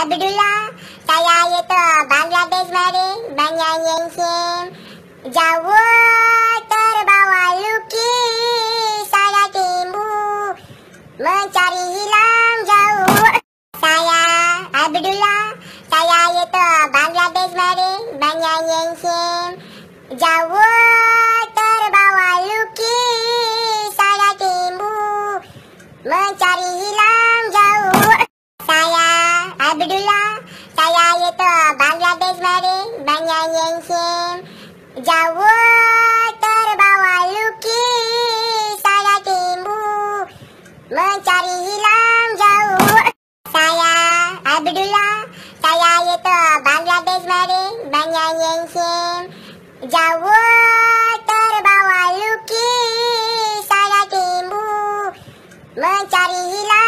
Ada dulu Saya itu tu Bangladesh mari Banyak yang sim Jauh terbawa lukis Saya timu Mencari hilang jauh Saya Abdullah Saya itu tu Bangladesh mari Banyak yang sim Jauh terbawa lukis Saya timu Mencari hilang jauh itu Bangladesh mari menyanyi him Jauh terbawa luki saya timbu Mencari hilang jauh Saya Abdullah Saya itu Bangladesh mari menyanyi him Jauh terbawa luki saya timbu Mencari hilang